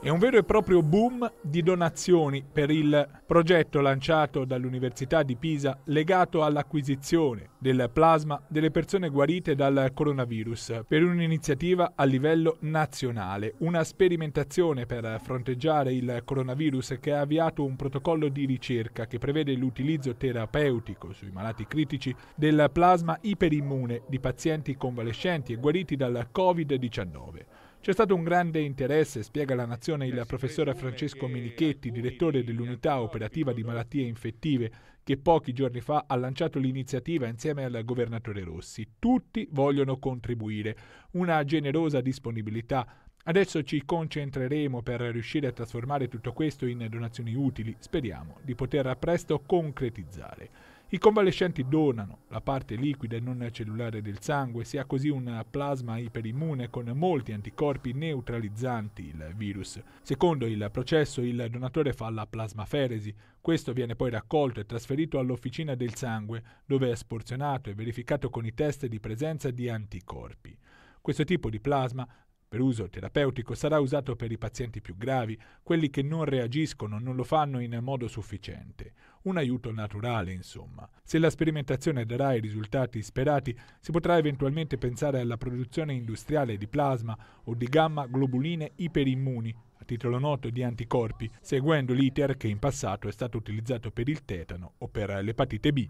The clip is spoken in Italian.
È un vero e proprio boom di donazioni per il progetto lanciato dall'Università di Pisa legato all'acquisizione del plasma delle persone guarite dal coronavirus per un'iniziativa a livello nazionale, una sperimentazione per fronteggiare il coronavirus che ha avviato un protocollo di ricerca che prevede l'utilizzo terapeutico sui malati critici del plasma iperimmune di pazienti convalescenti e guariti dal Covid-19. C'è stato un grande interesse, spiega la Nazione il professore Francesco Menichetti, direttore dell'unità operativa di malattie infettive, che pochi giorni fa ha lanciato l'iniziativa insieme al governatore Rossi. Tutti vogliono contribuire, una generosa disponibilità. Adesso ci concentreremo per riuscire a trasformare tutto questo in donazioni utili, speriamo di poter presto concretizzare. I convalescenti donano la parte liquida e non cellulare del sangue, si ha così un plasma iperimmune con molti anticorpi neutralizzanti il virus. Secondo il processo il donatore fa la plasmaferesi, questo viene poi raccolto e trasferito all'officina del sangue, dove è sporzionato e verificato con i test di presenza di anticorpi. Questo tipo di plasma per uso terapeutico sarà usato per i pazienti più gravi, quelli che non reagiscono, non lo fanno in modo sufficiente un aiuto naturale, insomma. Se la sperimentazione darà i risultati sperati, si potrà eventualmente pensare alla produzione industriale di plasma o di gamma globuline iperimmuni, a titolo noto di anticorpi, seguendo l'iter che in passato è stato utilizzato per il tetano o per l'epatite B.